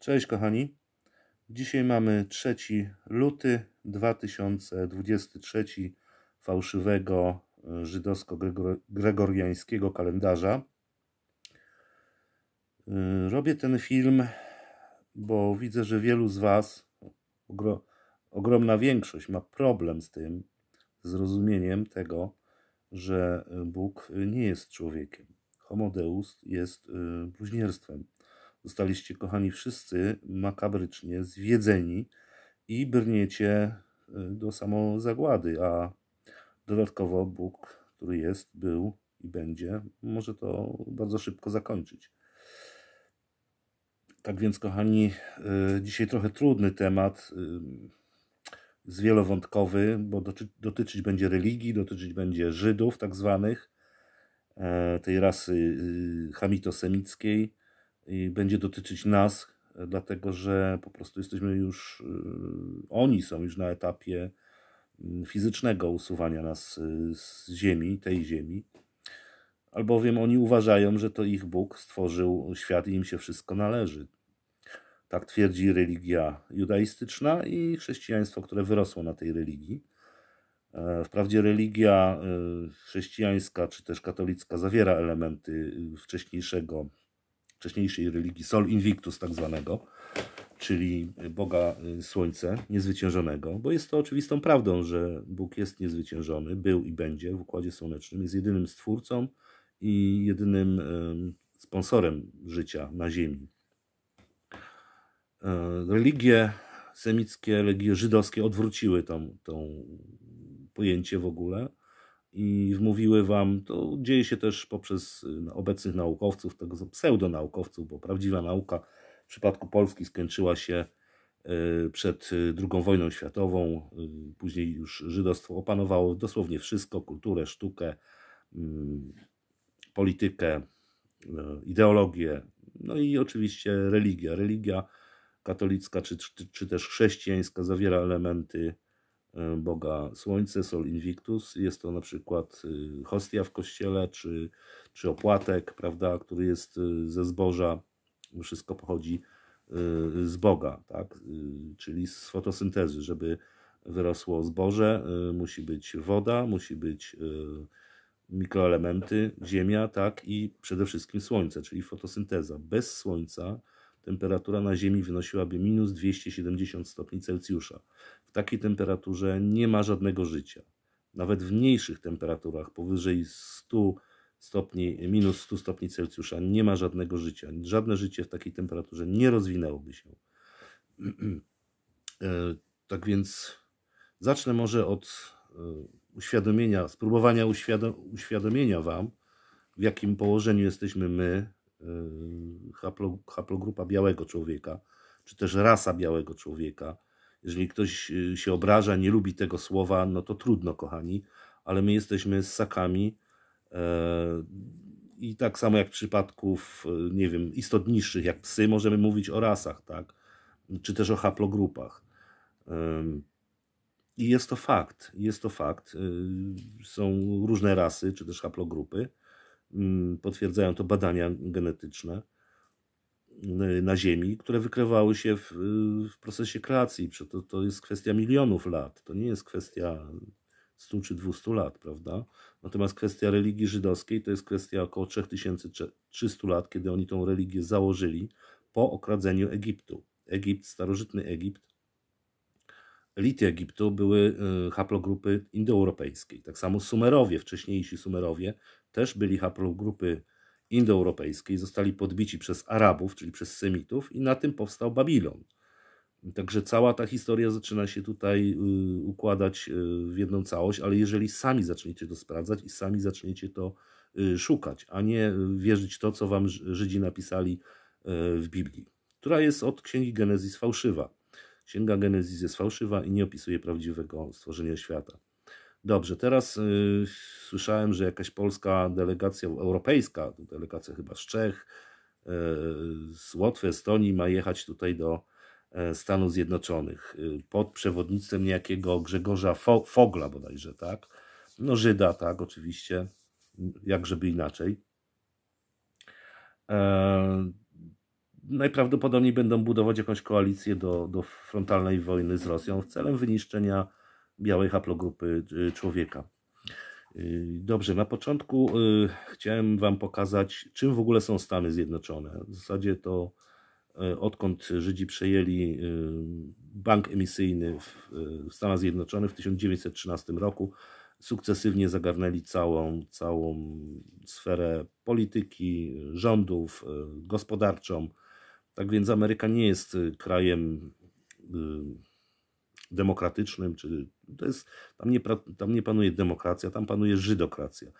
Cześć kochani. Dzisiaj mamy 3 luty 2023 fałszywego y, żydowsko-gregoriańskiego kalendarza. Y, robię ten film, bo widzę, że wielu z Was, ogromna większość, ma problem z tym, zrozumieniem tego, że Bóg nie jest człowiekiem. Homo Deus jest y, bluźnierstwem Zostaliście, kochani, wszyscy makabrycznie zwiedzeni i brniecie y, do samozagłady, a dodatkowo Bóg, który jest, był i będzie, może to bardzo szybko zakończyć. Tak więc, kochani, y, dzisiaj trochę trudny temat, y, zwielowątkowy, bo dotyczyć będzie religii, dotyczyć będzie Żydów, tak zwanych, e, tej rasy hamitosemickiej, i będzie dotyczyć nas, e, dlatego że po prostu jesteśmy już, e, oni są już na etapie mm, fizycznego usuwania nas e, z ziemi, tej ziemi, albowiem oni uważają, że to ich Bóg stworzył świat i im się wszystko należy. Tak twierdzi religia judaistyczna i chrześcijaństwo, które wyrosło na tej religii. Wprawdzie religia chrześcijańska czy też katolicka zawiera elementy wcześniejszego wcześniejszej religii Sol Invictus tak zwanego, czyli Boga y, Słońce, niezwyciężonego, bo jest to oczywistą prawdą, że Bóg jest niezwyciężony, był i będzie w Układzie Słonecznym, jest jedynym stwórcą i jedynym sponsorem życia na ziemi. E, religie semickie, religie żydowskie odwróciły tą, tą pojęcie w ogóle i wmówiły wam, to dzieje się też poprzez y, obecnych naukowców, tego pseudonaukowców, bo prawdziwa nauka w przypadku Polski skończyła się y, przed II y, wojną światową. Później już żydostwo opanowało dosłownie wszystko, kulturę, sztukę, mm, politykę, ideologię, no i oczywiście religia. Religia katolicka czy, czy, czy też chrześcijańska zawiera elementy E, Boga Słońce, Sol Invictus. Jest to na przykład e, hostia w kościele, czy, czy opłatek, prawda, który jest e, ze zboża. Wszystko pochodzi z Boga, tak? czyli z fotosyntezy. Żeby wyrosło zboże, musi być woda, musi być mikroelementy, ziemia, tak i przede wszystkim słońce, czyli fotosynteza. Bez słońca temperatura na Ziemi wynosiłaby minus 270 stopni Celsjusza. W takiej temperaturze nie ma żadnego życia. Nawet w mniejszych temperaturach, powyżej 100 stopni, minus 100 stopni Celsjusza, nie ma żadnego życia. Żadne życie w takiej temperaturze nie rozwinęłoby się. E, tak więc zacznę może od e, uświadomienia, spróbowania uświadomienia Wam, w jakim położeniu jesteśmy my, Y, haplo, haplogrupa białego człowieka, czy też rasa białego człowieka. Jeżeli ktoś y, się obraża, nie lubi tego słowa, no to trudno, kochani, ale my jesteśmy ssakami e, i tak samo jak w przypadków, nie wiem, istot niższych, jak psy, możemy mówić o rasach, tak? Czy też o haplogrupach. I jest to fakt, jest to fakt. Y, są różne rasy, czy też haplogrupy. Mm, potwierdzają to badania genetyczne y, na Ziemi, które wykrywały się w, y, w procesie kreacji. To, to jest kwestia milionów lat, to nie jest kwestia 100 czy 200 lat, prawda? Natomiast kwestia religii żydowskiej to jest kwestia około 3300 lat, kiedy oni tą religię założyli po okradzeniu Egiptu. Egipt, starożytny Egipt, elity Egiptu były y, haplogrupy indoeuropejskiej. Tak samo Sumerowie, wcześniejsi Sumerowie, też byli haplogrupy indoeuropejskiej, zostali podbici przez Arabów, czyli przez Semitów, i na tym powstał Babilon. Także cała ta historia zaczyna się tutaj y, układać y, w jedną całość, ale jeżeli sami zaczniecie to sprawdzać i sami zaczniecie to szukać, a nie wierzyć to, co wam Żydzi napisali w Biblii, która jest od księgi Genezis fałszywa. Księga Genezis jest fałszywa i nie opisuje prawdziwego stworzenia świata. Dobrze, teraz y, słyszałem, że jakaś polska delegacja europejska, delegacja chyba z Czech, yy, z Łotwy, Estonii ma jechać tutaj do e, Stanów Zjednoczonych y, pod przewodnictwem niejakiego Grzegorza Fo Fogla bodajże, tak? No Żyda, tak, oczywiście, jak żeby inaczej. E, najprawdopodobniej będą budować jakąś koalicję do, do frontalnej wojny z Rosją w celem wyniszczenia białej haplogrupy y, człowieka. Y, dobrze, na początku y, chciałem Wam pokazać, czym w ogóle są Stany Zjednoczone. W zasadzie to odkąd Żydzi przejęli bank emisyjny w Stanach Zjednoczonych w 1913 roku, sukcesywnie zagarnęli całą, całą sferę polityki, rządów, gospodarczą, tak więc Ameryka nie jest y, krajem y, demokratycznym, czy to jest, tam, nie, tam nie panuje demokracja, tam panuje żydokracja.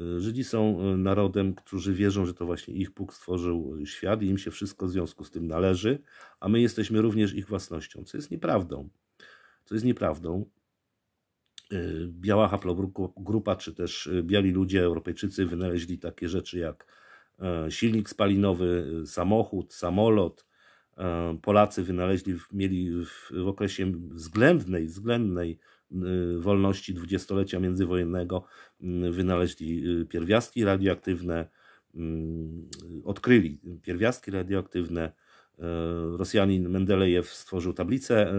Y, Żydzi są narodem, którzy wierzą, że to właśnie ich Bóg stworzył świat i im się wszystko w związku z tym należy, a my jesteśmy również ich własnością, co jest nieprawdą. Co jest nieprawdą. Biała haplogrupa, czy też biali ludzie, Europejczycy wynaleźli takie rzeczy jak E, silnik spalinowy, e, samochód, samolot. E, Polacy wynaleźli, mieli w, okresie względnej, względnej wolności dwudziestolecia międzywojennego wynaleźli pierwiastki radioaktywne, odkryli pierwiastki radioaktywne. Rosjanin Mendelejew stworzył tablicę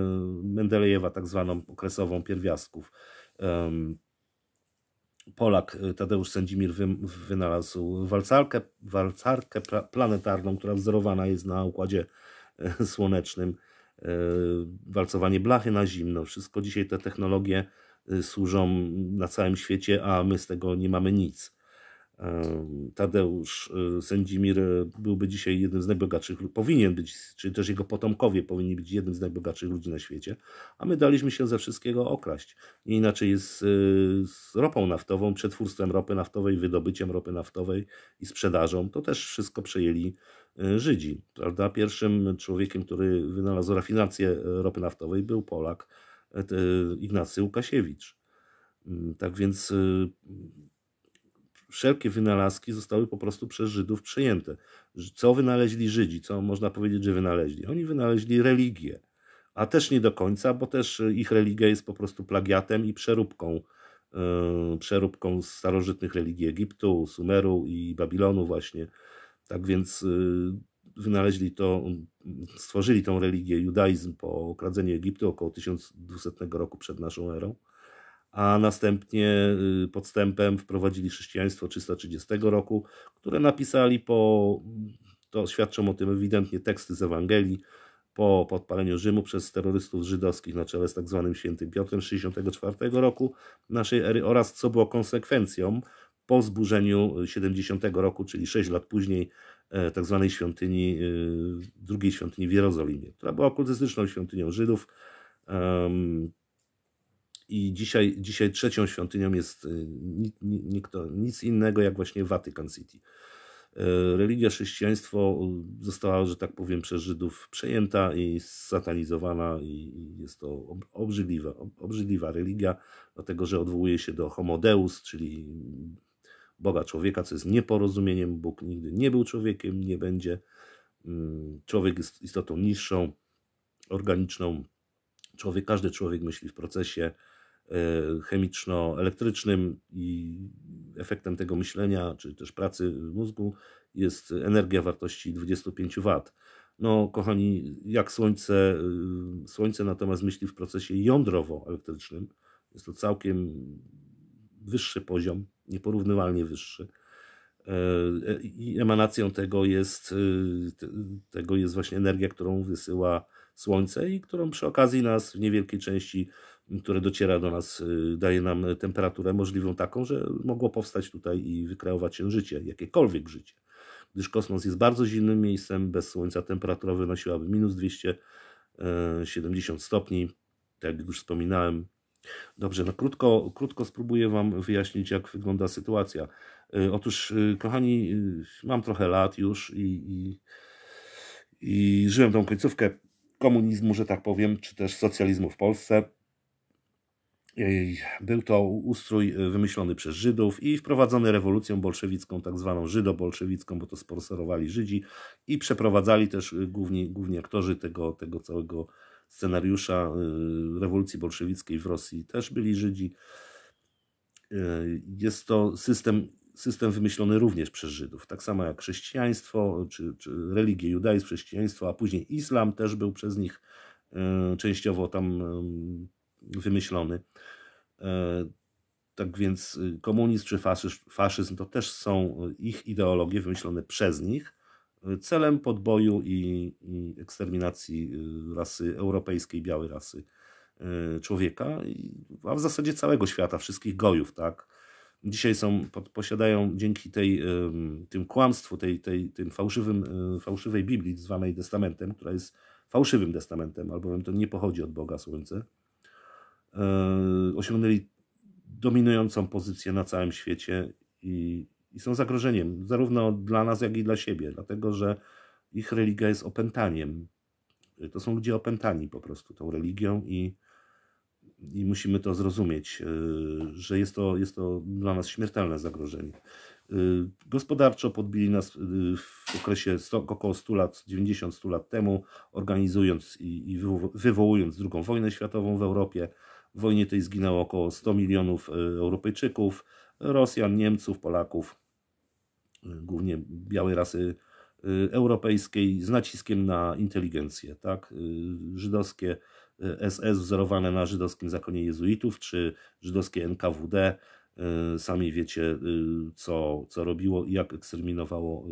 Mendelejewa, tak zwaną okresową pierwiastków. Polak y, Tadeusz Sędzimir wynalazł walcarkę, walcarkę planetarną, która wzorowana jest na układzie y, słonecznym. Y, walcowanie blachy na zimno. Wszystko dzisiaj te technologie służą na całym świecie, a my z tego nie mamy nic. Tadeusz y, Sędzimir y, byłby dzisiaj jednym z najbogatszych, powinien być, czy też jego potomkowie powinni być jednym z najbogatszych ludzi na świecie, a my daliśmy się ze wszystkiego okraść. Nie inaczej jest y, z ropą naftową, przetwórstwem ropy naftowej, wydobyciem ropy naftowej i sprzedażą. To też wszystko przejęli Żydzi. Prawda? Pierwszym człowiekiem, który wynalazł rafinację ropy naftowej był Polak Ignacy Łukasiewicz. Mm, tak więc wszelkie wynalazki zostały po prostu przez Żydów przyjęte. Co wynaleźli Żydzi? Co można powiedzieć, że wynaleźli? Oni wynaleźli religię, a też nie do końca, bo też y, ich religia jest po prostu plagiatem i przeróbką, yy, przeróbką starożytnych religii Egiptu, Sumeru i Babilonu właśnie. Tak więc yy, wynaleźli to, y, stworzyli tą religię judaizm po okradzeniu Egiptu około 1200 roku przed naszą erą a następnie y, podstępem wprowadzili chrześcijaństwo 330 roku, które napisali po, to świadczą o tym ewidentnie teksty z Ewangelii, po podpaleniu Rzymu przez terrorystów żydowskich na czele z tak zwanym świętym Piotrem 64 roku naszej ery oraz co było konsekwencją po zburzeniu 70 y, roku, czyli 6 lat później e, tak zwanej świątyni, y, drugiej świątyni w Jerozolimie, która była okultystyczną świątynią Żydów, i dzisiaj, dzisiaj trzecią świątynią jest y, nikt nic innego jak właśnie Vatican City. Y, religia chrześcijaństwo y, została, że tak powiem, przez Żydów przejęta i satanizowana i jest to obrzydliwa, obrzydliwa religia, dlatego że odwołuje się do homo deus, czyli Boga człowieka, co jest nieporozumieniem. Bóg nigdy nie był człowiekiem, nie będzie. Mm, człowiek jest istotą niższą, organiczną. Człowiek, każdy człowiek myśli w procesie, E, chemiczno-elektrycznym i efektem tego myślenia, czy też pracy mózgu jest energia wartości 25 W. No, kochani, jak słońce, e, słońce natomiast myśli w procesie jądrowo-elektrycznym. Jest to całkiem wyższy poziom, nieporównywalnie wyższy. E, I emanacją tego jest, tego jest właśnie energia, którą wysyła Słońce i którą przy okazji nas w niewielkiej części które dociera do nas, y, daje nam temperaturę możliwą taką, że mogło powstać tutaj i wykreować się życie, jakiekolwiek życie. Gdyż kosmos jest bardzo zimnym miejscem, bez słońca temperatura wynosiłaby minus 270 e, stopni, tak jak już wspominałem. Dobrze, no krótko, krótko spróbuję Wam wyjaśnić, jak wygląda sytuacja. E, otóż, e, kochani, mam trochę lat już i, i, i żyłem tą końcówkę komunizmu, że tak powiem, czy też socjalizmu w Polsce był to ustrój e, wymyślony przez Żydów i wprowadzony rewolucją bolszewicką, tak zwaną żydobolszewicką, bo to sponsorowali Żydzi i przeprowadzali też e, główni, główni aktorzy tego, tego całego scenariusza e, rewolucji bolszewickiej w Rosji. Też byli Żydzi. Jest to system, system wymyślony również przez Żydów, tak samo jak chrześcijaństwo, czy, czy religie judaizm, chrześcijaństwo, a później islam też był przez nich częściowo tam wymyślony. E, tak więc y, komunizm czy faszyzm, faszyzm to też są y, ich ideologie wymyślone przez nich y, celem podboju i eksterminacji rasy europejskiej, białej rasy człowieka, a w zasadzie całego świata, wszystkich gojów, tak? Dzisiaj są, posiadają dzięki tej, tym kłamstwu, tej, tej, tym fałszywym, fałszywej Biblii zwanej testamentem, która jest fałszywym testamentem, albowiem to nie pochodzi od Boga Słońce, E, osiągnęli dominującą pozycję na całym świecie i, i są zagrożeniem zarówno dla nas, jak i dla siebie, dlatego że ich religia jest opętaniem. To są ludzie opętani po prostu tą religią i, i musimy to zrozumieć, e, że jest to, jest to dla nas śmiertelne zagrożenie. E, gospodarczo podbili nas w okresie 100, około 100 lat, 90-100 lat temu, organizując i, i wywołując II wojnę światową w Europie. W wojnie tej zginęło około 100 milionów e, Europejczyków, Rosjan, Niemców, Polaków, e, głównie białej rasy e, europejskiej z naciskiem na inteligencję, tak? Żydowskie SS wzorowane na żydowskim zakonie jezuitów, czy żydowskie NKWD, sami wiecie co, co robiło i jak eksterminowało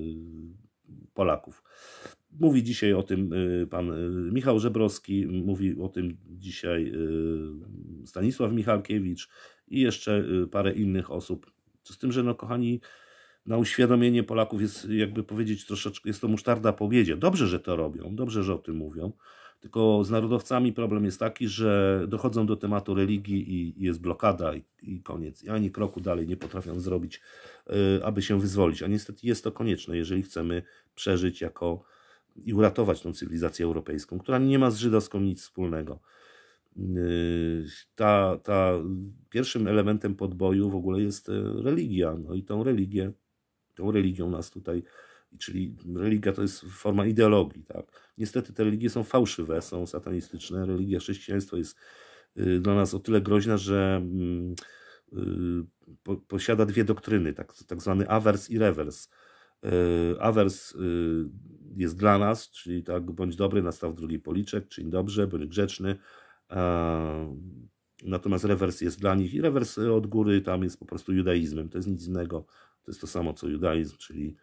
Polaków. Mówi dzisiaj o tym y, pan y, Michał Żebrowski, mówi o tym dzisiaj y, Stanisław Michalkiewicz i jeszcze parę innych osób. Z tym, że no kochani, na uświadomienie Polaków jest, jakby powiedzieć, troszeczkę, jest to musztarda po obiedzie. Dobrze, że to robią, dobrze, że o tym mówią, tylko z narodowcami problem jest taki, że dochodzą do tematu religii i, jest blokada i, i, koniec. I ani kroku dalej nie potrafią zrobić, aby się wyzwolić. A niestety jest to konieczne, jeżeli chcemy przeżyć jako i uratować tą cywilizację europejską, która nie ma z żydowską nic wspólnego. Yy, ta, ta pierwszym elementem podboju w ogóle jest e, religia. No i tą religię, tą religią nas tutaj, czyli religia to jest forma ideologii. Tak? Niestety te religie są fałszywe, są satanistyczne. Religia chrześcijaństwo jest y, dla nas o tyle groźna, że mm, y, posiada dwie doktryny, tak, tak zwany awers i rewers. Y, awers y, jest dla nas, czyli tak, bądź dobry, nastaw drugi policzek, czyń dobrze, bądź grzeczny. Natomiast rewers jest dla nich i rewers od góry tam jest po prostu judaizmem. To jest nic innego, to jest to samo co judaizm, czyli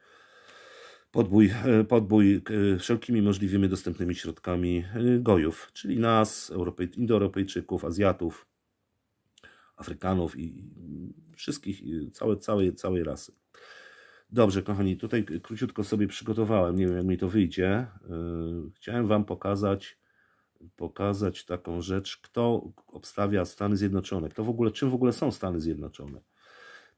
podbój, podbój wszelkimi możliwymi dostępnymi środkami y, gojów, czyli nas, Europej, Indoeuropejczyków, Azjatów, Afrykanów i wszystkich, całe, całej, całej rasy. Dobrze, kochani, tutaj króciutko sobie przygotowałem, nie wiem jak mi to wyjdzie. E, chciałem Wam pokazać, pokazać taką rzecz, kto obstawia Stany Zjednoczone, kto w ogóle, czym w ogóle są Stany Zjednoczone.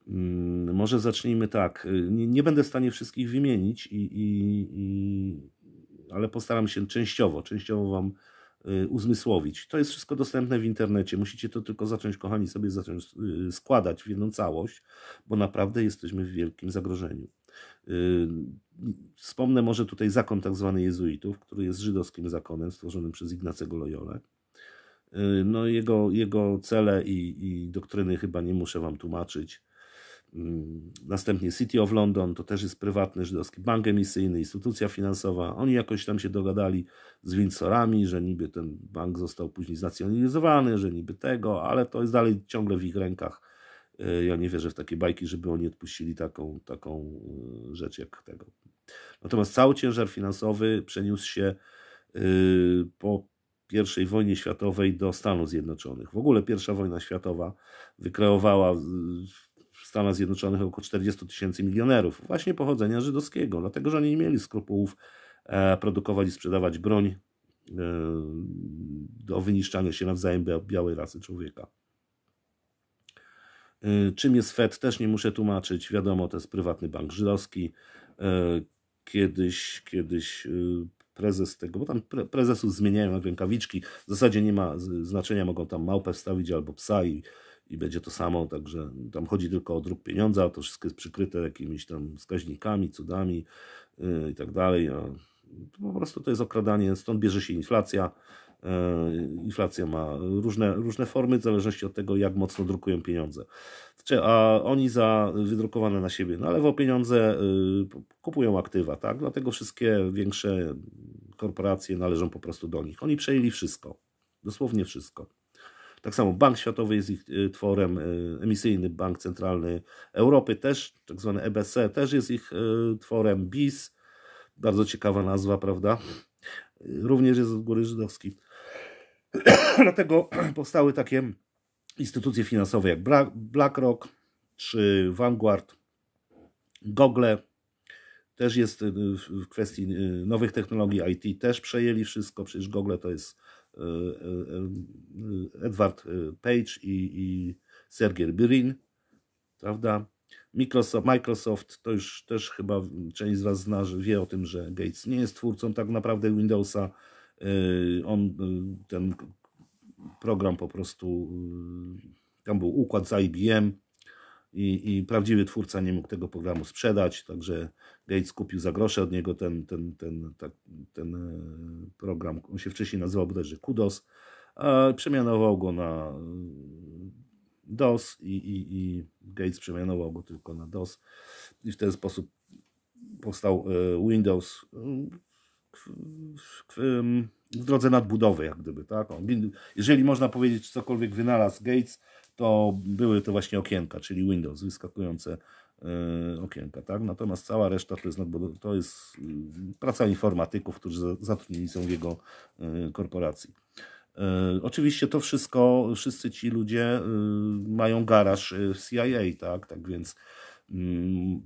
Mm, może zacznijmy tak. E, nie, nie będę w stanie wszystkich wymienić, i, i, i, ale postaram się częściowo, częściowo Wam Y, uzmysłowić. To jest wszystko dostępne w internecie. Musicie to tylko zacząć, kochani, sobie zacząć y, składać w jedną całość, bo naprawdę jesteśmy w wielkim zagrożeniu. Y, wspomnę może tutaj zakon tak zwany jezuitów, który jest żydowskim zakonem stworzonym przez Ignacego Loyola. No jego, jego cele i, i doktryny chyba nie muszę Wam tłumaczyć. Mm, następnie City of London, to też jest prywatny żydowski bank emisyjny, instytucja finansowa. Oni jakoś tam się dogadali z Windsorami, że niby ten bank został później znacjonalizowany, że niby tego, ale to jest dalej ciągle w ich rękach. Y, ja nie wierzę w takie bajki, żeby oni odpuścili taką, taką y, rzecz jak tego. Natomiast cały ciężar finansowy przeniósł się y, po i wojnie światowej do Stanów Zjednoczonych. W ogóle pierwsza wojna światowa wykreowała Stanach Zjednoczonych około 40 tysięcy milionerów, właśnie pochodzenia żydowskiego, dlatego że oni nie mieli skrupułów e, produkować i sprzedawać broń e, do wyniszczania się nawzajem białej rasy człowieka. E, czym jest Fed, też nie muszę tłumaczyć. Wiadomo, to jest prywatny bank żydowski. Kiedyś, kiedyś prezes tego, bo tam prezesów zmieniają jak rękawiczki. W zasadzie nie ma znaczenia, mogą tam małpę wstawić albo psa i i będzie to samo, także tam chodzi tylko o druk pieniądza, to wszystko jest przykryte jakimiś tam wskaźnikami, cudami yy, i tak dalej. po prostu to jest okradanie, stąd bierze się inflacja. Y, inflacja ma różne, różne formy, w zależności od tego, jak mocno drukują pieniądze. Znaczy, a oni za wydrukowane na siebie na lewo pieniądze y, kupują aktywa, tak? Dlatego wszystkie większe korporacje należą po prostu do nich. Oni przejęli wszystko, dosłownie wszystko. Tak samo Bank Światowy jest ich y, tworem, y, emisyjny Bank Centralny Europy też, tak zwany EBC e też jest ich y, tworem, BIS, bardzo ciekawa nazwa, prawda? Również jest od góry żydowski. Dlatego powstały takie instytucje finansowe jak BlackRock czy Vanguard, Google, też jest w kwestii nowych technologii IT, też przejęli wszystko, przecież Google to jest E, e, e, Edward Page i, i Sergiej prawda? Microsoft, Microsoft, to już też chyba część z Was zna, że wie o tym, że Gates nie jest twórcą tak naprawdę Windowsa. On ten program po prostu, tam był układ z IBM, i, i prawdziwy twórca nie mógł tego programu sprzedać, także Gates kupił za grosze od niego ten, ten, ten, tak, ten e, program. On się wcześniej nazywał bodajże Kudos, a przemianował go na e, DOS i, i, i Gates przemianował go tylko na DOS i w ten sposób powstał e, Windows w drodze nadbudowy, jak gdyby, tak? Jeżeli można powiedzieć, cokolwiek wynalazł Gates, to były to właśnie okienka, czyli Windows, wyskakujące y, okienka, tak? Natomiast cała reszta to jest, no, to jest y, praca informatyków, którzy zatrudnieni są w jego y, korporacji. Oczywiście to wszystko, wszyscy ci ludzie mają garaż w CIA, tak? Tak więc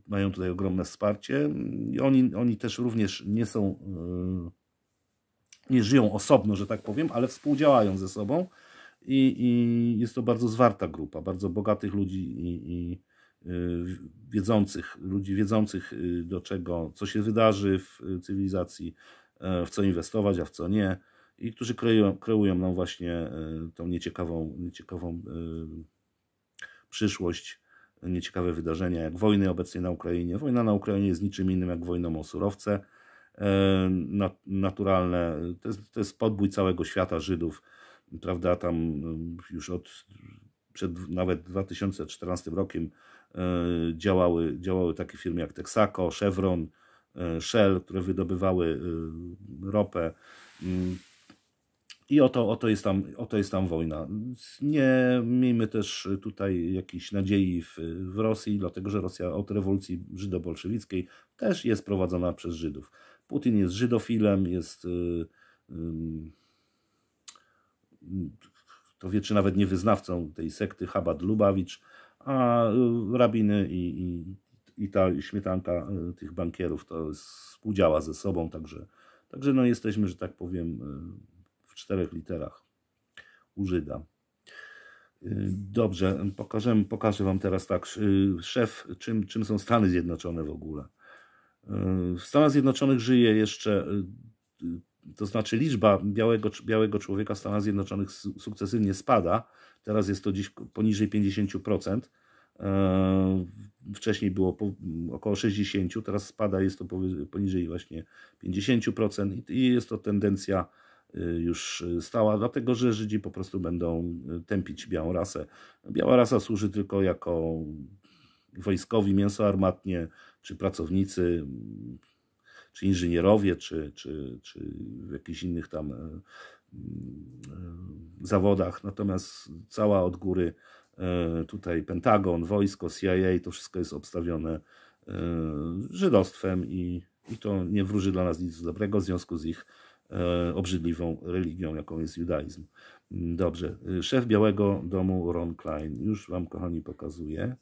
mają tutaj ogromne wsparcie i oni, oni też również nie są, nie żyją osobno, że tak powiem, ale współdziałają ze sobą i, i jest to bardzo zwarta grupa, bardzo bogatych ludzi i, i y, wiedzących, ludzi wiedzących y, do czego, co się wydarzy w y, cywilizacji, e, w co inwestować, a w co nie i którzy kreują, kreują nam właśnie e, tą nieciekawą, nieciekawą e, przyszłość, nieciekawe wydarzenia, jak wojny obecnie na Ukrainie. Wojna na Ukrainie jest niczym innym jak wojną o surowce naturalne. To jest, to jest podbój całego świata Żydów prawda, tam y, już od przed nawet 2014 rokiem y, działały, działały takie firmy jak Texaco, Chevron, y, Shell, które wydobywały ropę. I oto, oto, jest tam, oto jest tam wojna. Nie miejmy też tutaj jakiejś nadziei w, w Rosji, dlatego że Rosja od rewolucji żydobolszewickiej też jest prowadzona przez Żydów. Putin jest żydofilem, jest. Yy, yy, to wie, czy nawet nie wyznawcą tej sekty Chabad Lubawicz, a y, rabiny i, i, i ta śmietanka y, tych bankierów to współdziała ze sobą, także, także no jesteśmy, że tak powiem, y, w czterech literach u Żyda. Dobrze, pokażę, pokażę Wam teraz tak, szef, czym, czym są Stany Zjednoczone w ogóle. W Stanach Zjednoczonych żyje jeszcze to znaczy liczba białego, białego człowieka w Stanach Zjednoczonych sukcesywnie spada. Teraz jest to dziś poniżej 50%. E, wcześniej było około 60%, teraz spada, jest to poniżej właśnie 50% i jest to tendencja e, już stała, dlatego że Żydzi po prostu będą e, tępić białą rasę. Biała rasa służy tylko jako wojskowi, mięso armatnie, czy pracownicy, czy inżynierowie, czy, czy, czy w jakichś innych tam e, e, zawodach. Natomiast cała od góry e, tutaj Pentagon, wojsko, CIA, to wszystko jest obstawione żydostwem i, i to nie wróży dla nas nic dobrego w związku z ich obrzydliwą religią, jaką jest judaizm. Dobrze, szef Białego Domu Ron Klein. Już Wam, kochani, pokazuję.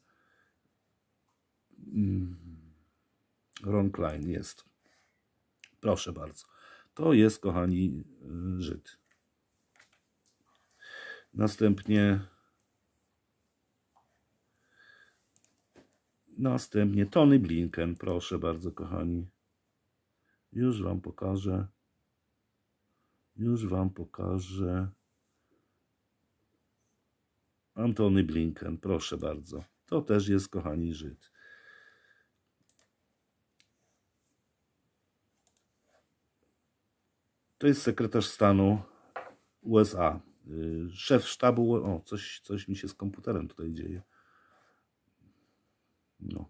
Mm. Ron Klein jest. Proszę bardzo. To jest, kochani, y, Żyd. Następnie Następnie Tony Blinken. Proszę bardzo, kochani. Już Wam pokażę. Już Wam pokażę. Antony Blinken, proszę bardzo. To też jest, kochani, Żyd. To jest sekretarz stanu USA. Y, szef sztabu. O, coś, coś mi się z komputerem tutaj dzieje. No.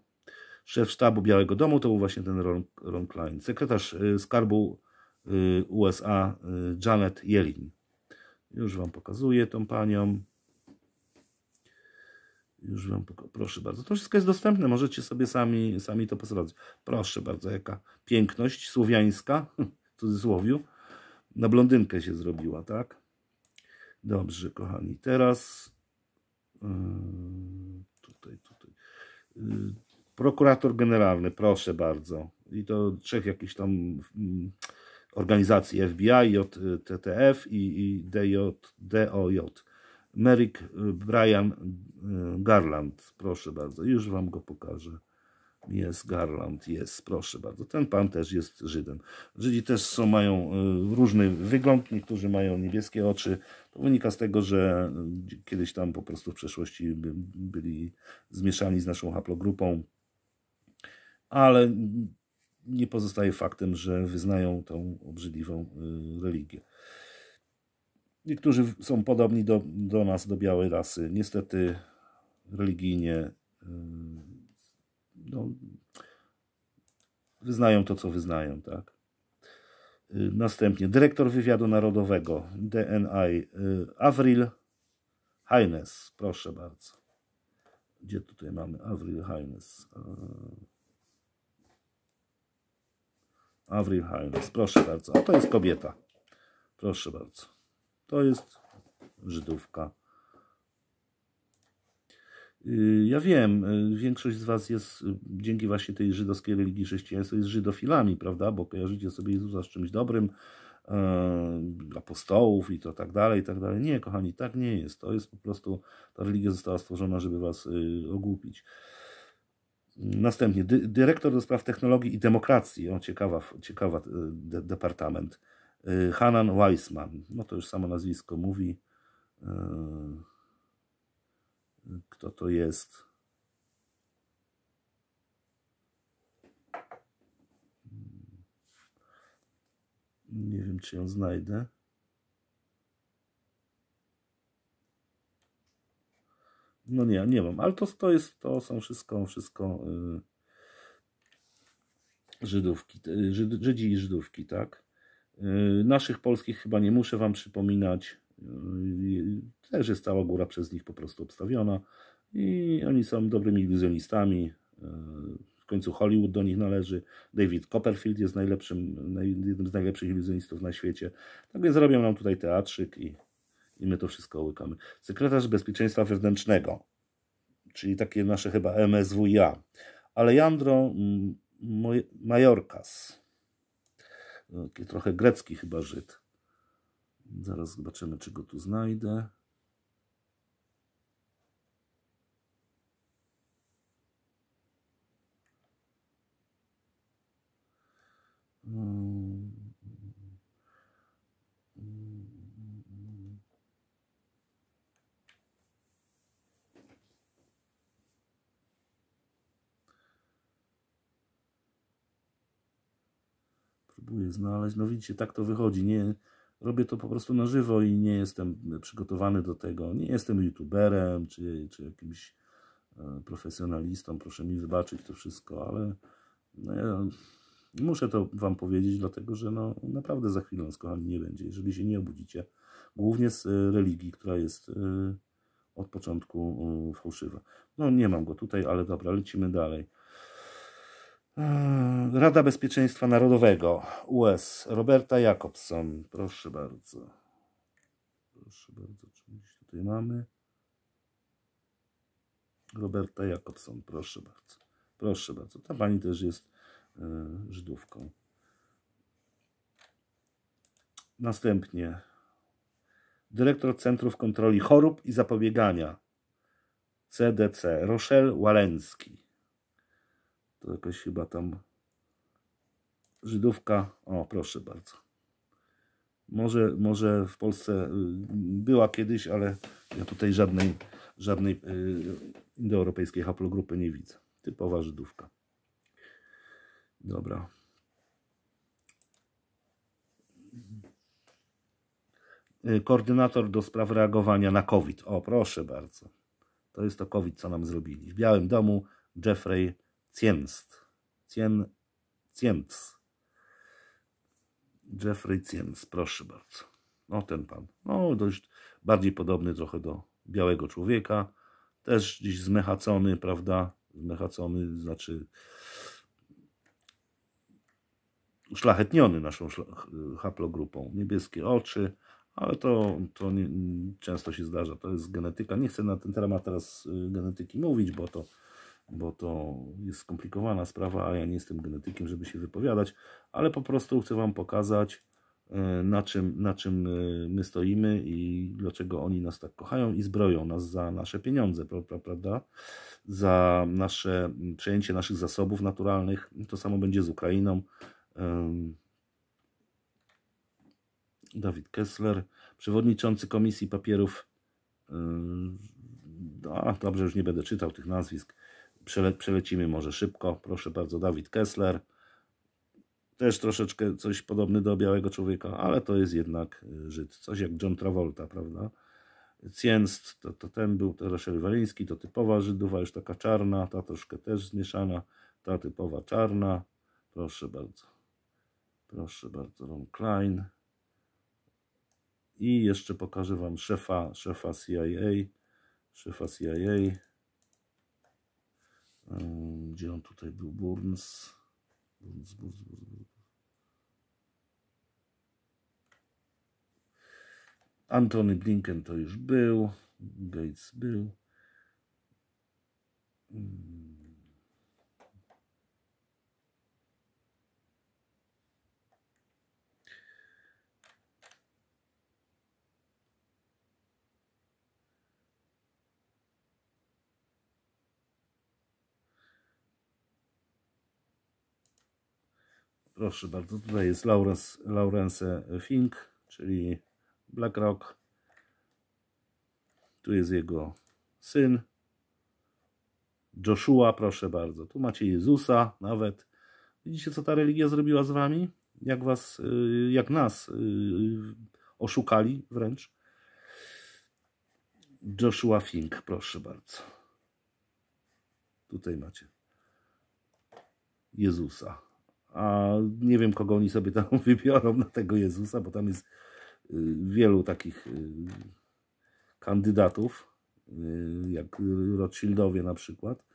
Szef sztabu Białego Domu to był właśnie ten Ron, Ron Klein. Sekretarz y, skarbu y, USA Janet Yellen. Już Wam pokazuję tą panią. Już Wam pokazuję. Proszę bardzo. To wszystko jest dostępne. Możecie sobie sami, sami to posprawdzić. Proszę bardzo, jaka piękność słowiańska, w cudzysłowie na blondynkę się zrobiła, tak? Dobrze, kochani, teraz yy, tutaj, tutaj. Yy, prokurator generalny, proszę bardzo. I to trzech jakichś tam mm, organizacji FBI, JTTF i, i DJ, DOJ. Merrick Brian Garland, proszę bardzo, już Wam go pokażę. Jest Garland, jest, proszę bardzo. Ten pan też jest Żydem. Żydzi też są, mają y, różny wygląd, niektórzy mają niebieskie oczy. To wynika z tego, że y, kiedyś tam po prostu w przeszłości by, byli zmieszani z naszą haplogrupą. Ale nie pozostaje faktem, że wyznają tą obrzydliwą y, religię. Niektórzy są podobni do, do nas, do białej rasy. Niestety religijnie no, wyznają to, co wyznają, tak. Y, następnie dyrektor wywiadu narodowego DNI y, Avril Haines, proszę bardzo. Gdzie tutaj mamy Avril Haines? Avril Haines, proszę bardzo. A to jest kobieta. Proszę bardzo. To jest Żydówka. Y, ja wiem, y, większość z Was jest y, dzięki właśnie tej żydowskiej religii chrześcijaństwa jest żydofilami, prawda? Bo kojarzycie sobie Jezusa z czymś dobrym, e, apostołów i to tak dalej, i tak dalej. Nie, kochani, tak nie jest. To jest po prostu, ta religia została stworzona, żeby Was ogłupić. Następnie, dyrektor do spraw technologii i demokracji. O, ciekawa, ciekawa de, departament. Hanan Weissman. No to już samo nazwisko mówi. Kto to jest? Hmm. Nie wiem, czy ją znajdę. No nie, nie mam, ale to, to jest, to są wszystko, wszystko yy, Żydówki, y, Żydzi i Żydówki, tak? Yy, naszych polskich chyba nie muszę Wam przypominać. Też jest cała góra przez nich po prostu obstawiona i oni są dobrymi iluzjonistami. E, w końcu Hollywood do nich należy. David Copperfield jest najlepszym, jednym z najlepszych iluzjonistów na świecie. Tak więc robią nam tutaj teatrzyk i, i my to wszystko łykamy. Sekretarz Bezpieczeństwa Wewnętrznego, czyli takie nasze chyba MSWiA. Alejandro Majorkas, e, trochę grecki chyba Żyd. Zaraz zobaczymy, czy go tu znajdę. Próbuję znaleźć. No widzicie, tak to wychodzi. Nie, robię to po prostu na żywo i nie jestem przygotowany do tego. Nie jestem youtuberem czy, czy jakimś e, profesjonalistą. Proszę mi wybaczyć to wszystko, ale no ja muszę to Wam powiedzieć, dlatego że no, naprawdę za chwilę nas, kochani, nie będzie, jeżeli się nie obudzicie. Głównie z e, religii, która jest e, od początku fałszywa. No nie mam go tutaj, ale dobra, lecimy dalej. Mm, Rada Bezpieczeństwa Narodowego US Roberta Jacobson. Proszę bardzo. Proszę bardzo, czymś tutaj mamy. Roberta Jacobson, proszę bardzo. Proszę bardzo. Ta pani też jest y, Żydówką. Następnie dyrektor Centrów Kontroli Chorób i Zapobiegania CDC Rochelle Walenski. To jakaś chyba tam Żydówka. O, proszę bardzo. Może, może w Polsce y, była kiedyś, ale ja tutaj żadnej, żadnej y, indoeuropejskiej haplogrupy nie widzę. Typowa Żydówka. Dobra. Y, koordynator do spraw reagowania na COVID. O, proszę bardzo. To jest to COVID, co nam zrobili. W Białym Domu Jeffrey Cienst. Cien, Cienst. Jeffrey Cienst, proszę bardzo. No ten pan. No dość bardziej podobny trochę do białego człowieka. Też gdzieś zmechacony, prawda? Zmechacony, znaczy uszlachetniony naszą haplogrupą. Niebieskie oczy, ale to, to nie, często się zdarza. To jest genetyka. Nie chcę na ten temat teraz y, genetyki mówić, bo to bo to jest skomplikowana sprawa, a ja nie jestem genetykiem, żeby się wypowiadać, ale po prostu chcę Wam pokazać, y, na czym, na czym y, my stoimy i dlaczego oni nas tak kochają i zbroją nas za nasze pieniądze, prawda? Za nasze mm, przejęcie naszych zasobów naturalnych. To samo będzie z Ukrainą. Dawid Kessler, przewodniczący Komisji Papierów. No, dobrze, już nie będę czytał tych nazwisk przele, przelecimy może szybko. Proszę bardzo, Dawid Kessler. Też troszeczkę coś podobny do Białego Człowieka, ale to jest jednak y, Żyd. Coś jak John Travolta, prawda? Cienst, to, to ten był Roszel Waliński, to typowa Żydowa, już taka czarna, ta troszkę też zmieszana, ta typowa czarna. Proszę bardzo. Proszę bardzo, Ron Klein. I jeszcze pokażę Wam szefa, szefa CIA, szefa CIA, gdzie on tutaj był? Burns. Burns, Burns, Burns, Burns. Antony Blinken to już był. Gates był. Hmm. proszę bardzo, tutaj jest Lawrence, Fink, czyli BlackRock. Tu jest jego syn. Joshua, proszę bardzo. Tu macie Jezusa nawet. Widzicie, co ta religia zrobiła z wami? Jak was, y, jak nas y, y, oszukali wręcz. Joshua Fink, proszę bardzo. Tutaj macie Jezusa. A nie wiem, kogo oni sobie tam wybiorą na tego Jezusa, bo tam jest y, wielu takich y, kandydatów, y, jak Rothschildowie na przykład,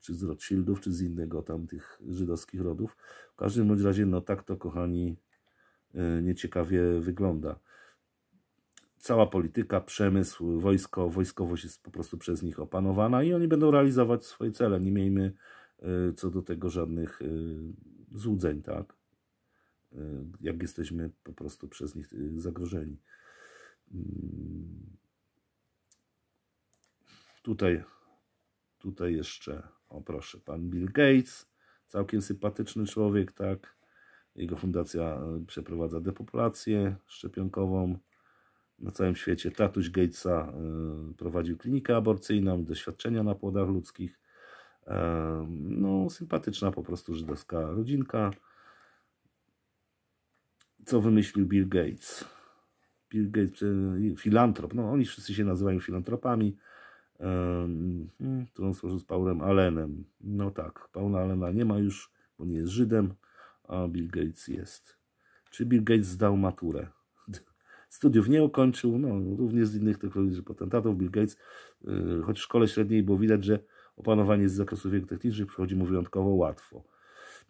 czy z Rothschildów, czy z innego tam tych żydowskich rodów. W każdym bądź razie, no tak to, kochani, nieciekawie wygląda. Cała polityka, przemysł, wojsko, wojskowość jest po prostu przez nich opanowana i oni będą realizować swoje cele. Nie miejmy co do tego żadnych złudzeń, tak? Y, jak jesteśmy po prostu przez nich y, zagrożeni. Mm. Tutaj, tutaj jeszcze, o proszę, pan Bill Gates, całkiem sympatyczny człowiek, tak? Jego fundacja y, przeprowadza depopulację szczepionkową na całym świecie. Tatuś Gatesa prowadził klinikę aborcyjną, doświadczenia na płodach ludzkich. E, no, sympatyczna po prostu żydowska rodzinka. Co wymyślił Bill Gates? Bill Gates, e, filantrop. No, oni wszyscy się nazywają filantropami. E, którą stworzył z Paulem Allenem. No tak, Paula Allena nie ma już, bo nie jest Żydem, a Bill Gates jest. Czy Bill Gates zdał maturę? studiów nie ukończył, no, również z innych technologii potentatów, Bill Gates, choć w szkole średniej było widać, że Opanowanie z zakresu wiek technicznych przychodzi mu wyjątkowo łatwo.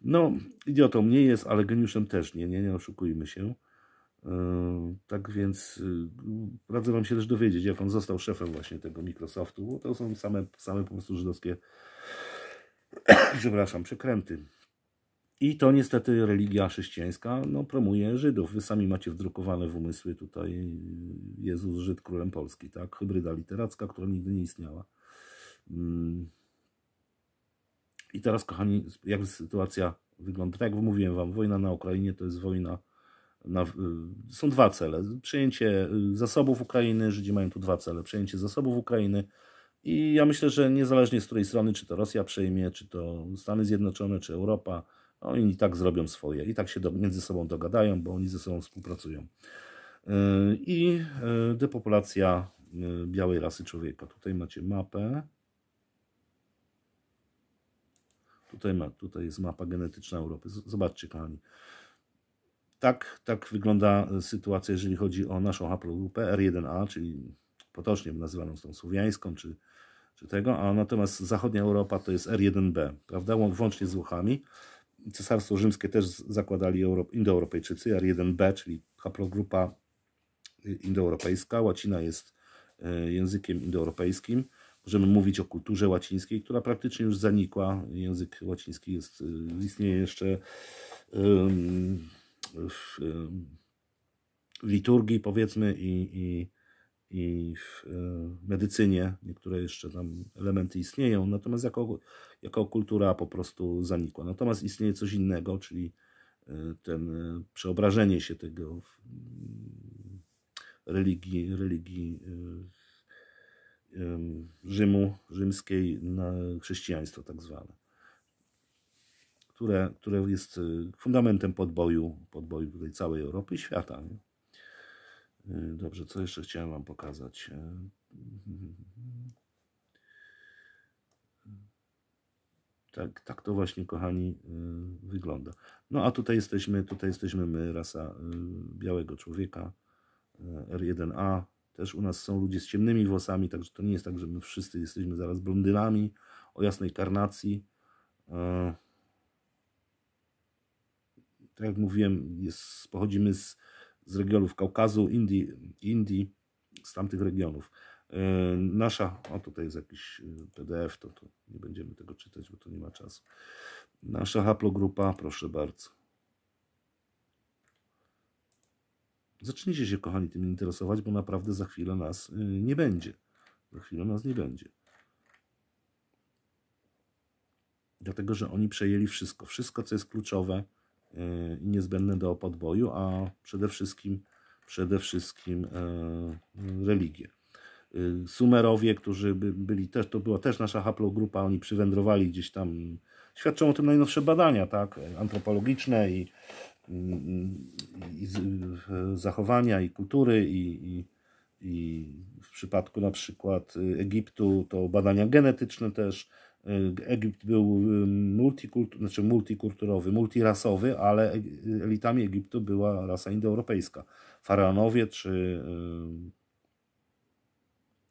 No, idiotą nie jest, ale geniuszem też nie, nie, nie oszukujmy się. Yy, tak więc yy, radzę Wam się też dowiedzieć, jak on został szefem właśnie tego Microsoftu, bo to są same, same po prostu żydowskie, przepraszam, przekręty. I to niestety religia chrześcijańska no, promuje Żydów. Wy sami macie wdrukowane w umysły tutaj yy, Jezus Żyd Królem Polski, tak? Hybryda literacka, która nigdy nie istniała. Mm. I teraz, kochani, jak sytuacja wygląda? Tak jak mówiłem Wam, wojna na Ukrainie to jest wojna. Na, y, są dwa cele. Przejęcie y, zasobów Ukrainy, Żydzi mają tu dwa cele. Przejęcie zasobów Ukrainy i ja myślę, że niezależnie z której strony, czy to Rosja przejmie, czy to Stany Zjednoczone, czy Europa, no oni i tak zrobią swoje. I tak się do, między sobą dogadają, bo oni ze sobą współpracują. Y, I depopulacja białej rasy człowieka. Tutaj macie mapę. Tutaj, ma, tutaj jest mapa genetyczna Europy. Zobaczcie, kochani. Tak, tak wygląda e, sytuacja, jeżeli chodzi o naszą haplogrupę R1A, czyli potocznie nazywaną tą słowiańską, czy, czy tego, a natomiast zachodnia Europa to jest R1B, prawda, włącznie z Włochami. Cesarstwo Rzymskie też zakładali Euro Indoeuropejczycy, R1B, czyli haplogrupa y, indoeuropejska, łacina jest e, językiem indoeuropejskim. Możemy mówić o kulturze łacińskiej, która praktycznie już zanikła. Język łaciński jest, y, istnieje jeszcze w liturgii, powiedzmy, i, i, i w y, medycynie. Niektóre jeszcze tam elementy istnieją, natomiast jako, jako kultura po prostu zanikła. Natomiast istnieje coś innego, czyli y, ten przeobrażenie się tego mm, religii, religii Rzymu rzymskiej na chrześcijaństwo tak zwane, które, które jest y, fundamentem podboju, podboju tutaj całej Europy i świata. Nie? Y, dobrze, co jeszcze chciałem Wam pokazać? Y, tak, tak to właśnie, kochani, wygląda. No a tutaj jesteśmy, tutaj jesteśmy my, rasa białego człowieka, R1A, też u nas są ludzie z ciemnymi włosami, także to nie jest tak, że my wszyscy jesteśmy zaraz blondynami o jasnej karnacji. E, tak jak mówiłem, jest, pochodzimy z, z regionów Kaukazu, Indii, Indii, z tamtych regionów. E, nasza, o tutaj jest jakiś e, PDF, to, to nie będziemy tego czytać, bo to nie ma czasu. Nasza haplogrupa, proszę bardzo. Zacznijcie się, kochani, tym interesować, bo naprawdę za chwilę nas y, nie będzie. Za chwilę nas nie będzie. Dlatego, że oni przejęli wszystko. Wszystko, co jest kluczowe y, i niezbędne do podboju, a przede wszystkim, przede wszystkim e, religię. Y, Sumerowie, którzy byli też, to była też nasza haplogrupa, oni przywędrowali gdzieś tam. Świadczą o tym najnowsze badania, tak, antropologiczne i i zachowania, i kultury, i, i, i, w przypadku na przykład y, Egiptu to badania genetyczne też. Y, Egipt był y, multikultur, znaczy multikulturowy, multirasowy, ale e, elitami Egiptu była rasa indoeuropejska. Faraonowie czy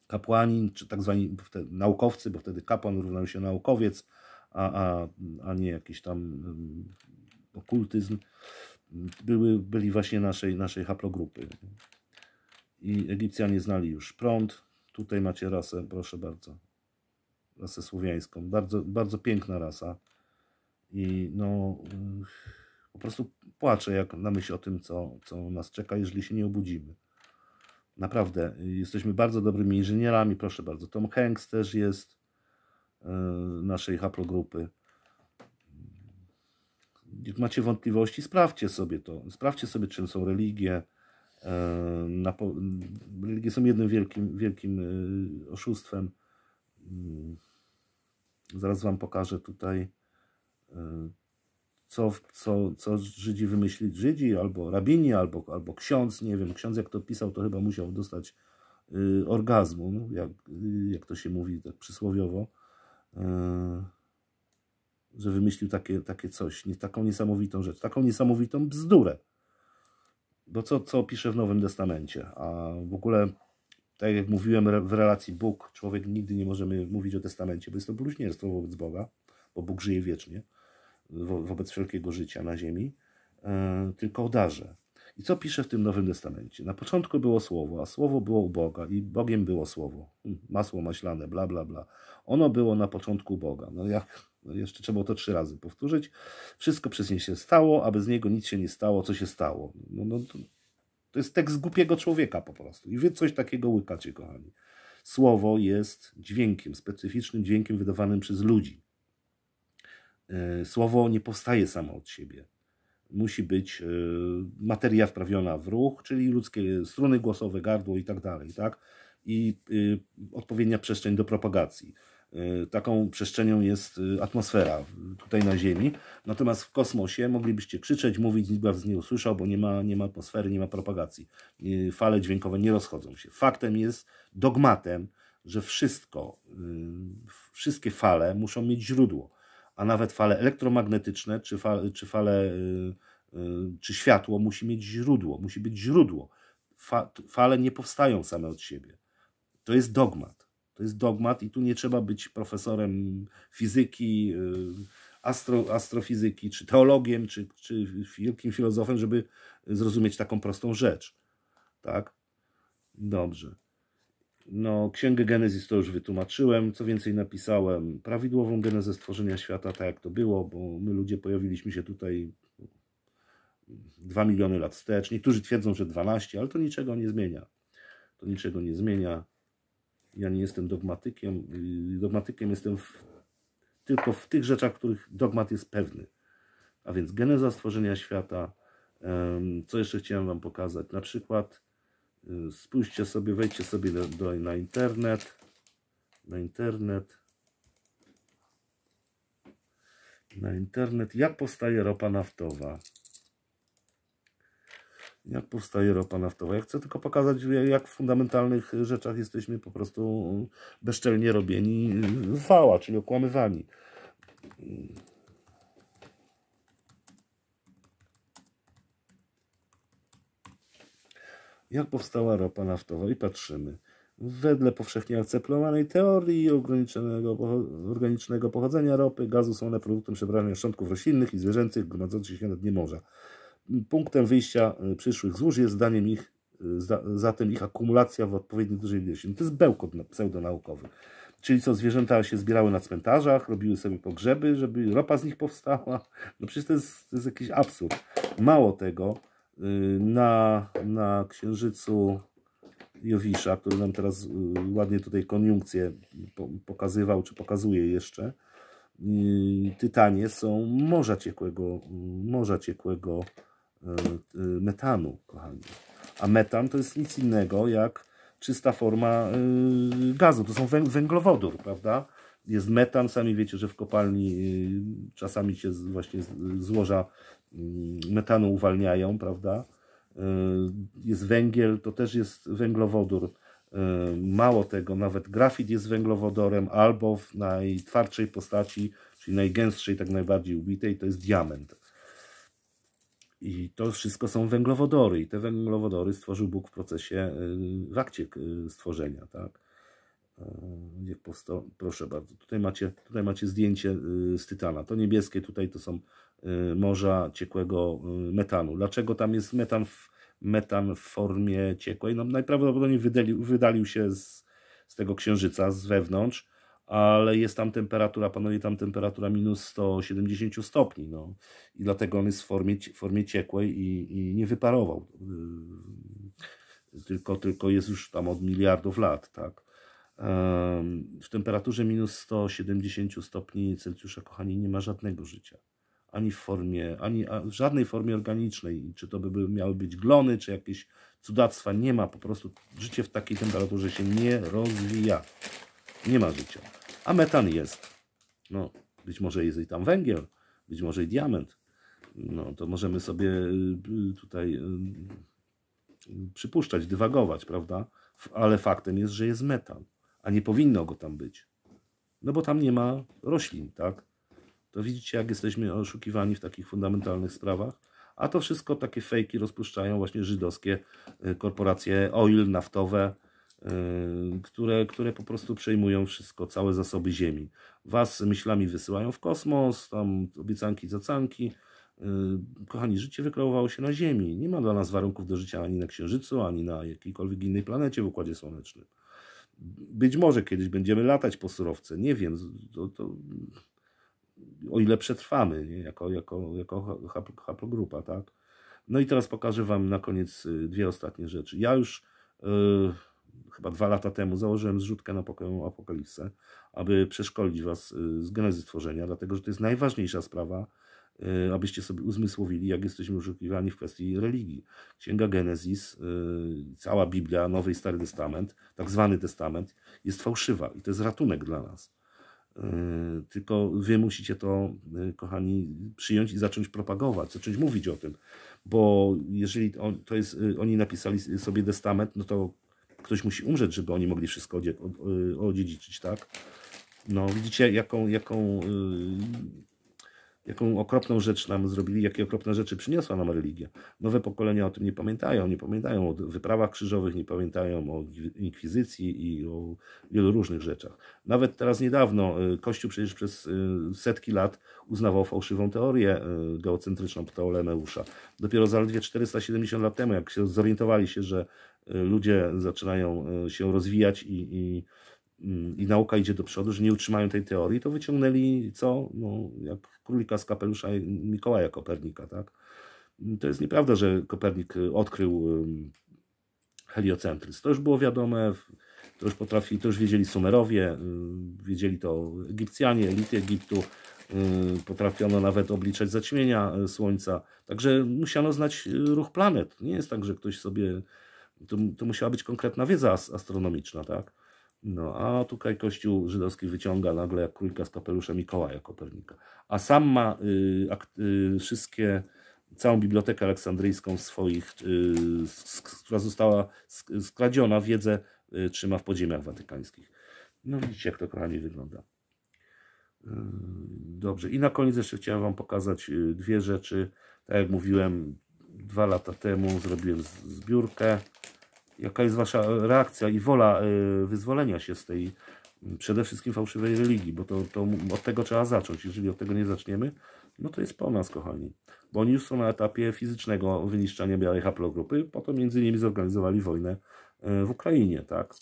kapłani, czy tak zwani naukowcy, bo wtedy kapłan równał się naukowiec, a, a, a nie jakiś tam okultyzm, były, byli właśnie naszej, naszej haplogrupy. I Egipcjanie znali już prąd. Tutaj macie rasę, proszę bardzo. Rasę słowiańską. Bardzo, bardzo piękna rasa. I no, po prostu płaczę jak na myśl o tym, co, co nas czeka, jeżeli się nie obudzimy. Naprawdę, jesteśmy bardzo dobrymi inżynierami, proszę bardzo. Tom Hanks też jest e, naszej haplogrupy jak macie wątpliwości, sprawdźcie sobie to. Sprawdźcie sobie, czym są religie. Religie są jednym wielkim, wielkim y, oszustwem. Mm, zaraz Wam pokażę tutaj, y, co, co, co Żydzi wymyślili. Żydzi albo rabini, albo, albo ksiądz, nie wiem. Ksiądz jak to pisał, to chyba musiał dostać y, orgazmu, no, jak, jak to się mówi tak przysłowiowo że wymyślił takie, takie coś, nie, taką niesamowitą rzecz, taką niesamowitą bzdurę. Bo co, co pisze w Nowym Testamencie? A w ogóle, tak jak mówiłem, w relacji Bóg, człowiek nigdy nie możemy mówić o testamencie, bo jest to bluźnierstwo wobec Boga, bo Bóg żyje wiecznie, wo, wobec wszelkiego życia na ziemi, yy, tylko o darze. I co pisze w tym Nowym Testamencie? Na początku było słowo, a słowo było u Boga i Bogiem było słowo. Hmm, masło maślane, bla, bla, bla. Ono było na początku Boga. No jak jeszcze trzeba to trzy razy powtórzyć. Wszystko przez nie się stało, aby z niego nic się nie stało, co się stało. No, no, to, jest tekst głupiego człowieka po prostu. I wy coś takiego łykacie, kochani. Słowo jest dźwiękiem, specyficznym dźwiękiem wydawanym przez ludzi. E, słowo nie powstaje samo od siebie. Musi być e, materia wprawiona w ruch, czyli ludzkie struny głosowe, gardło i tak dalej, tak? I y, odpowiednia przestrzeń do propagacji. Y, taką przestrzenią jest y, atmosfera tutaj na Ziemi. Natomiast w kosmosie moglibyście krzyczeć, mówić, nikt was nie usłyszał, bo nie ma, nie ma atmosfery, nie ma propagacji. Y, fale dźwiękowe nie rozchodzą się. Faktem jest, dogmatem, że wszystko, wszystkie fale muszą mieć źródło, a nawet fale elektromagnetyczne czy fale, czy, fale, czy światło musi mieć źródło, musi być źródło. Fa, fale nie powstają same od siebie. To jest dogmat. To jest dogmat i tu nie trzeba być profesorem fizyki, y, astro, astrofizyki, czy teologiem, czy, czy wielkim filozofem, żeby zrozumieć taką prostą rzecz. Tak? Dobrze. No, Księgę Genezis to już wytłumaczyłem. Co więcej, napisałem prawidłową genezę stworzenia świata, tak jak to było, bo my ludzie pojawiliśmy się tutaj 2 miliony lat wstecz. Niektórzy twierdzą, że 12, ale to niczego nie zmienia. To niczego nie zmienia. Ja nie jestem dogmatykiem. Dogmatykiem jestem w, tylko w tych rzeczach, w których dogmat jest pewny. A więc geneza stworzenia świata. Co jeszcze chciałem Wam pokazać? Na przykład y, spójrzcie sobie, wejdźcie sobie do, na internet. Na internet. Na internet. Jak powstaje ropa naftowa? jak powstaje ropa naftowa. Ja chcę tylko pokazać, jak w fundamentalnych rzeczach jesteśmy po prostu bezczelnie robieni wała, czyli okłamywani. Jak powstała ropa naftowa? I patrzymy. Wedle powszechnie akceptowanej teorii organicznego, pochodzenia ropy, gazu są one produktem przebrania szczątków roślinnych i zwierzęcych gromadzących się na dnie morza. Punktem wyjścia y, przyszłych złóż jest zdaniem ich, y, zatem ich akumulacja w odpowiedniej dużej ilości. No to jest bełkot pseudonaukowy. Czyli co, zwierzęta się zbierały na cmentarzach, robiły sobie pogrzeby, żeby ropa z nich powstała. No przecież to jest, to jest jakiś absurd. Mało tego, y, na, na księżycu Jowisza, który nam teraz ładnie tutaj koniunkcję pokazywał, czy pokazuje jeszcze, tytanie są morza ciekłego, morza ciekłego Y, y, metanu, kochani. A metan to jest nic innego jak czysta forma y, gazu. To są węglowodór, prawda? Jest metan, sami wiecie, że w kopalni czasami się właśnie złoża metanu uwalniają, prawda? Jest węgiel, to też jest węglowodór. Mało tego, nawet grafit jest węglowodorem, albo w najtwardszej postaci, czyli najgęstszej, tak najbardziej ubitej, to jest diament. I to wszystko są węglowodory. I te węglowodory stworzył Bóg w procesie, y, w akcie y, stworzenia, tak? Jak y, powstał, proszę bardzo, tutaj macie, tutaj macie zdjęcie z Tytana. To niebieskie tutaj to są morza ciekłego metanu. Dlaczego tam jest metan w, metan w formie ciekłej? No najprawdopodobniej wydalił, wydalił się z, z tego księżyca z wewnątrz ale jest tam temperatura, panuje tam temperatura minus 170 stopni, no. I dlatego on jest w formie, formie ciekłej i, i nie wyparował. Yy, tylko, tylko jest już tam od miliardów lat, tak. w temperaturze minus 170 stopni Celsjusza, kochani, nie ma żadnego życia. Ani w formie, ani w żadnej formie organicznej. Czy to by miały być glony, czy jakieś cudactwa. Nie ma po prostu. Życie w takiej temperaturze się nie rozwija nie ma życia. A metan jest. No, być może jest i tam węgiel, być może i diament. No, to możemy sobie y, tutaj y, przypuszczać, dywagować, prawda? Ale faktem jest, że jest metan, a nie powinno go tam być. No bo tam nie ma roślin, tak? To widzicie, jak jesteśmy oszukiwani w takich fundamentalnych sprawach. A to wszystko takie fejki rozpuszczają właśnie żydowskie y, korporacje oil, naftowe, Y, które, które po prostu przejmują wszystko, całe zasoby Ziemi. Was myślami wysyłają w kosmos, tam obiecanki, zacanki. Y, kochani, życie wykreowało się na Ziemi. Nie ma dla nas warunków do życia ani na Księżycu, ani na jakiejkolwiek innej planecie w Układzie Słonecznym. Być może kiedyś będziemy latać po surowce, nie wiem, to, to o ile przetrwamy nie? Jako, jako, jako haplogrupa, tak? No i teraz pokażę Wam na koniec y, dwie ostatnie rzeczy. Ja już yy, chyba dwa lata temu założyłem zrzutkę na pokojową apokalipsę, aby przeszkolić Was y, z genezy stworzenia, dlatego że to jest najważniejsza sprawa, y, abyście sobie uzmysłowili, jak jesteśmy oszukiwani w kwestii religii. Księga Genezis, y, cała Biblia, Nowy i Stary Testament, tak zwany Testament, jest fałszywa i to jest ratunek dla nas. Tylko wy musicie to, kochani, przyjąć i zacząć propagować, zacząć mówić o tym. Bo jeżeli to jest, oni napisali sobie testament, no to ktoś musi umrzeć, żeby oni mogli wszystko odziedziczyć, tak? No, widzicie, jaką, jaką y, jaką okropną rzecz nam zrobili, jakie okropne rzeczy przyniosła nam religia. Nowe pokolenia o tym nie pamiętają, nie pamiętają o wyprawach krzyżowych, nie pamiętają o inkwizycji i o wielu różnych rzeczach. Nawet teraz niedawno y, Kościół przecież przez y, setki lat uznawał fałszywą teorię y, geocentryczną Ptolemeusza. Dopiero zaledwie 470 lat temu, jak się zorientowali się, że ludzie zaczynają się rozwijać i, i Mm, i nauka idzie do przodu, że nie utrzymają tej teorii, to wyciągnęli co? No, jak królika z kapelusza Mikołaja Kopernika, tak? Mm, to jest nieprawda, że Kopernik y, odkrył heliocentryzm. To już było wiadome, to już potrafi, to już wiedzieli Sumerowie, y, wiedzieli to Egipcjanie, elity Egiptu, y, potrafiono nawet obliczać zaćmienia Słońca. Także musiano znać ruch planet. Nie jest tak, że ktoś sobie... To, to musiała być konkretna wiedza astronomiczna, tak? No, a tutaj Kościół żydowski wyciąga nagle jak królika z kapelusza Mikołaja Kopernika. A sam ma y, y, wszystkie, całą bibliotekę aleksandryjską swoich, y, z, która została skradziona, wiedzę y, trzyma w podziemiach watykańskich. No widzicie, jak to kochani wygląda. Y, dobrze, i na koniec jeszcze chciałem Wam pokazać y, dwie rzeczy. Tak jak mówiłem, dwa lata temu zrobiłem zbiórkę jaka jest Wasza reakcja i wola y, wyzwolenia się z tej przede wszystkim fałszywej religii, bo to, to od tego trzeba zacząć. Jeżeli od tego nie zaczniemy, no to jest po nas, kochani. Bo oni już są na etapie fizycznego wyniszczania białej haplogrupy, po to między innymi zorganizowali wojnę y, w Ukrainie, tak?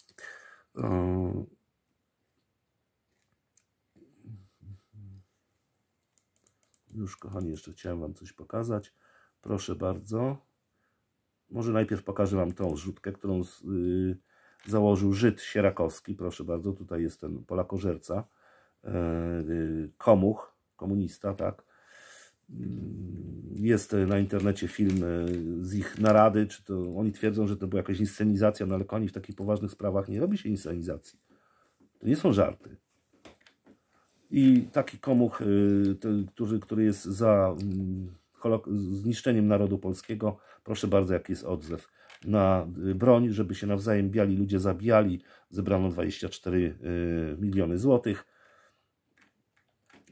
Już, kochani, jeszcze chciałem Wam coś pokazać. Proszę bardzo. Może najpierw pokażę Wam tą zrzutkę, którą z, y, założył Żyd Sierakowski, proszę bardzo, tutaj jest ten Polakożerca, e, y, komuch, komunista, tak. Mm, jest na internecie film e, z ich narady, czy to oni twierdzą, że to była jakaś inscenizacja, no ale oni w takich poważnych sprawach nie robi się inscenizacji. To nie są żarty. I taki komuch, y, który, który jest za mm, zniszczeniem narodu polskiego, Proszę bardzo, jaki jest odzew na y, broń, żeby się nawzajem biali ludzie zabijali. Zebrano 24 y, miliony złotych.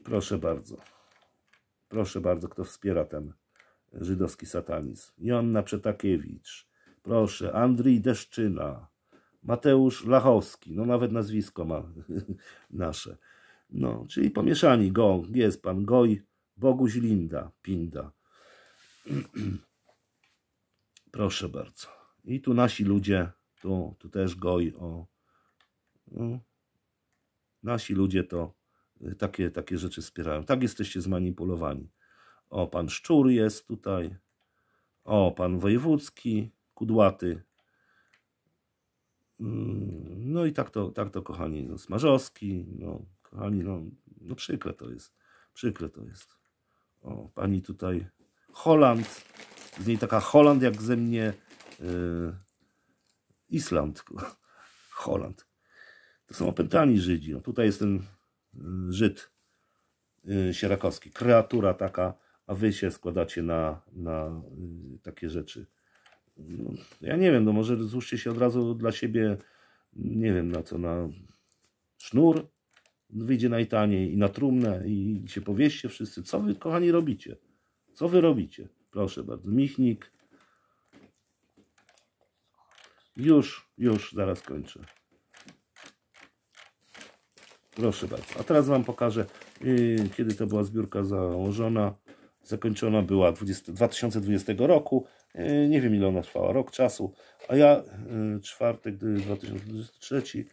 Proszę bardzo. Proszę bardzo, kto wspiera ten żydowski satanizm. Joanna Przetakiewicz. Proszę. Andrzej Deszczyna. Mateusz Lachowski. No nawet nazwisko ma nasze. No, czyli pomieszani. Go, jest pan Goj. Boguś Linda. Pinda. Proszę bardzo. I tu nasi ludzie, tu, tu też goi o... No, nasi ludzie to y, takie, takie rzeczy wspierają. Tak jesteście zmanipulowani. O, pan Szczur jest tutaj. O, pan Wojewódzki, Kudłaty. Mm, no i tak to, tak to kochani, no, Smarzowski, no, kochani, no, no przykre to jest. Przykre to jest. O, pani tutaj Holland z niej taka Holand, jak ze mnie yy, Island. Holand. To są opętani Żydzi. No, tutaj jest ten y, Żyd yy, Sierakowski. Kreatura taka, a wy się składacie na, na yy, takie rzeczy. No, ja nie wiem, no może złóżcie się od razu dla siebie, nie wiem na co, na sznur, wyjdzie najtaniej i na trumnę i się powieście wszyscy, co wy kochani robicie, co wy robicie. Proszę bardzo, Michnik. Już, już, zaraz kończę. Proszę bardzo. A teraz Wam pokażę, y, kiedy to była zbiórka założona. Zakończona była 20, 2020 roku. Y, nie wiem, ile ona trwała, rok czasu. A ja y, czwartek 2023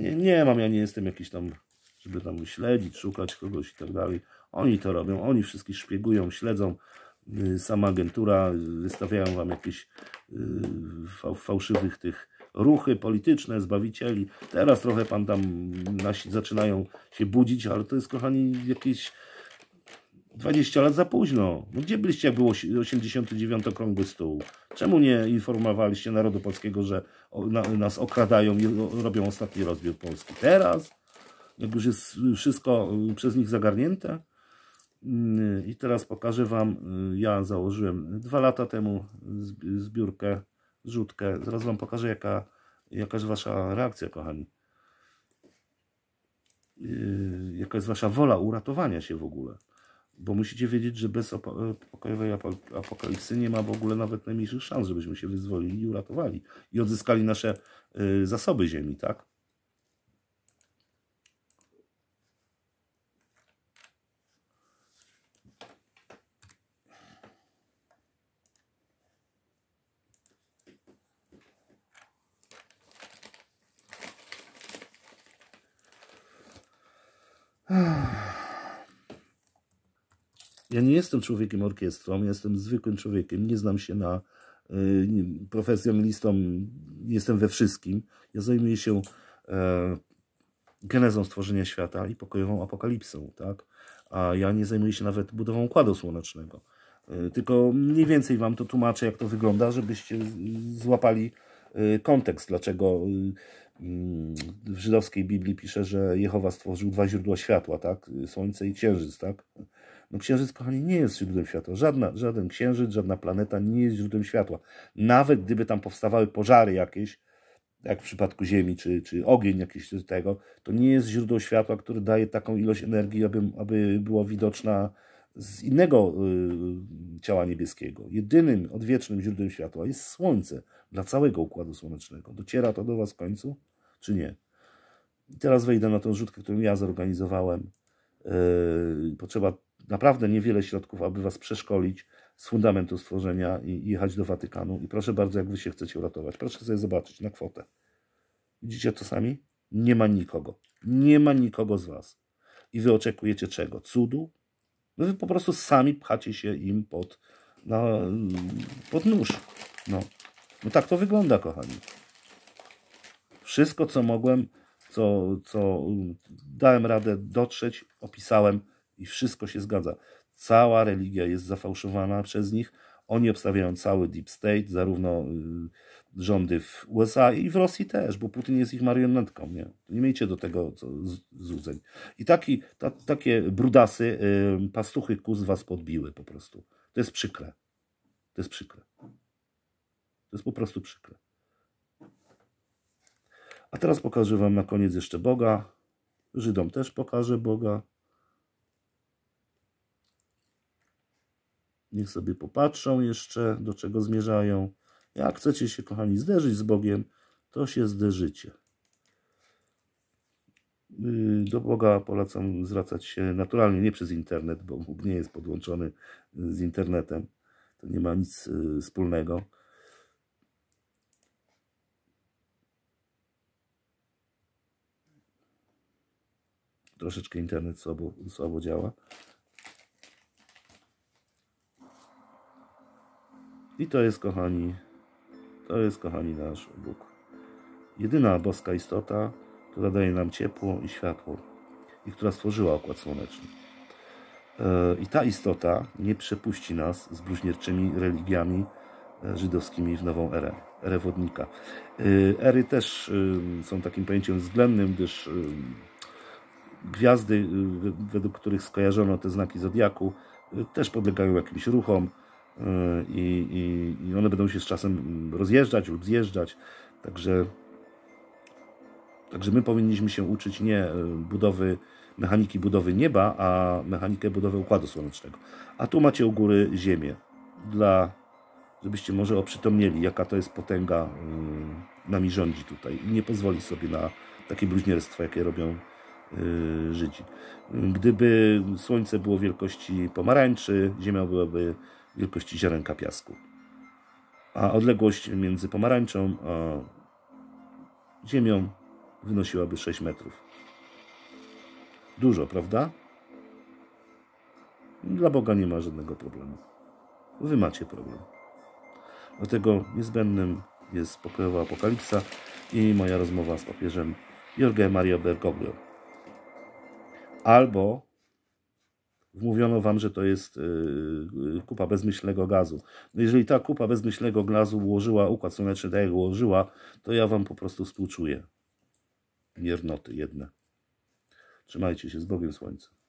nie, nie mam, ja nie jestem jakiś tam, żeby tam śledzić, szukać kogoś i tak dalej. Oni to robią, oni wszystkich szpiegują, śledzą. Y, sama agentura, y, wystawiają wam jakieś y, fałszywych tych ruchy polityczne, zbawicieli. Teraz trochę pan tam nasi zaczynają się budzić, ale to jest kochani jakieś 20 lat za późno. No gdzie byliście, jak było 89 okrągły stół? Czemu nie informowaliście narodu polskiego, że nas okradają i robią ostatni rozbiór Polski? Teraz? Jak już jest wszystko przez nich zagarnięte? Mm, I teraz pokażę Wam, y, ja założyłem dwa lata temu zbiórkę, rzutkę. Zaraz Wam pokażę, jaka, jaka jest Wasza reakcja, kochani. Y, jaka jest Wasza wola uratowania się w ogóle. Bo musicie wiedzieć, że bez pokojowej apokalipsy nie ma w ogóle nawet najmniejszych szans, żebyśmy się wyzwolili i uratowali. I odzyskali nasze y, zasoby ziemi, tak? Ja nie jestem człowiekiem orkiestrą, jestem zwykłym człowiekiem, nie znam się na y, profesjonalistą, jestem we wszystkim. Ja zajmuję się e, genezą stworzenia świata i pokojową apokalipsą, tak? A ja nie zajmuję się nawet budową układu słonecznego. E, tylko mniej więcej Wam to tłumaczę, jak to wygląda, żebyście złapali e, kontekst, dlaczego w żydowskiej Biblii pisze, że Jehowa stworzył dwa źródła światła, tak? Słońce i księżyc, tak? No księżyc, kochani, nie jest źródłem światła. Żadna, żaden księżyc, żadna planeta nie jest źródłem światła. Nawet gdyby tam powstawały pożary jakieś, jak w przypadku Ziemi, czy, czy ogień jakiś tego, to nie jest źródło światła, które daje taką ilość energii, aby, aby była widoczna z innego y, ciała niebieskiego. Jedynym odwiecznym źródłem światła jest Słońce dla całego Układu Słonecznego. Dociera to do Was w końcu? czy nie. I teraz wejdę na tą rzutkę, którą ja zorganizowałem. Yy, potrzeba naprawdę niewiele środków, aby Was przeszkolić z fundamentu stworzenia i jechać do Watykanu. I proszę bardzo, jak Wy się chcecie uratować, proszę sobie zobaczyć na kwotę. Widzicie to sami? Nie ma nikogo. Nie ma nikogo z Was. I Wy oczekujecie czego? Cudu? No Wy po prostu sami pchacie się im pod, na, pod nóż. No. no tak to wygląda, kochani. Wszystko, co mogłem, co, co dałem radę dotrzeć, opisałem i wszystko się zgadza. Cała religia jest zafałszowana przez nich. Oni obstawiają cały deep state, zarówno y, rządy w USA i w Rosji też, bo Putin jest ich marionetką. Nie, nie miejcie do tego co, złudzeń. I taki, ta, takie brudasy, y, pastuchy kus was podbiły po prostu. To jest przykre. To jest przykre. To jest po prostu przykre. A teraz pokażę Wam na koniec jeszcze Boga. Żydom też pokażę Boga. Niech sobie popatrzą jeszcze, do czego zmierzają. Jak chcecie się, kochani, zderzyć z Bogiem, to się zderzycie. Y, do Boga polecam zwracać się naturalnie, nie przez internet, bo Bóg nie jest podłączony z internetem. To nie ma nic y, wspólnego. troszeczkę internet słabo, słabo działa. I to jest, kochani, to jest, kochani, nasz Bóg. Jedyna boska istota, która daje nam ciepło i światło i która stworzyła Okład Słoneczny. E, I ta istota nie przepuści nas z bluźnierczymi religiami e, żydowskimi w nową erę, erę wodnika. E, ery też są takim pojęciem względnym, gdyż Gwiazdy, y, według których skojarzono te znaki Zodiaku, y, też podlegają jakimś ruchom y, i, i, i one będą się z czasem rozjeżdżać lub zjeżdżać. Także, także my powinniśmy się uczyć nie budowy, mechaniki budowy nieba, a mechanikę budowy Układu Słonecznego. A tu macie u góry Ziemię. Dla żebyście może oprzytomnieli, jaka to jest potęga nami rządzi tutaj i nie pozwoli sobie na takie bluźnierstwo, jakie robią Y, Żydzi. Gdyby Słońce było wielkości pomarańczy, Ziemia byłaby wielkości ziarenka piasku. A odległość między pomarańczą a Ziemią wynosiłaby 6 metrów. Dużo, prawda? Dla Boga nie ma żadnego problemu. Wy macie problem. Dlatego niezbędnym jest pokojowa apokalipsa i moja rozmowa z papieżem Jorge Maria Bergoglio albo mówiono wam, że to jest y, y, kupa bezmyślnego gazu. Jeżeli ta kupa bezmyślnego gazu ułożyła układ słoneczny tak jak ułożyła, to ja wam po prostu współczuję. Miernoty jedne. Trzymajcie się z Bogiem Słońca.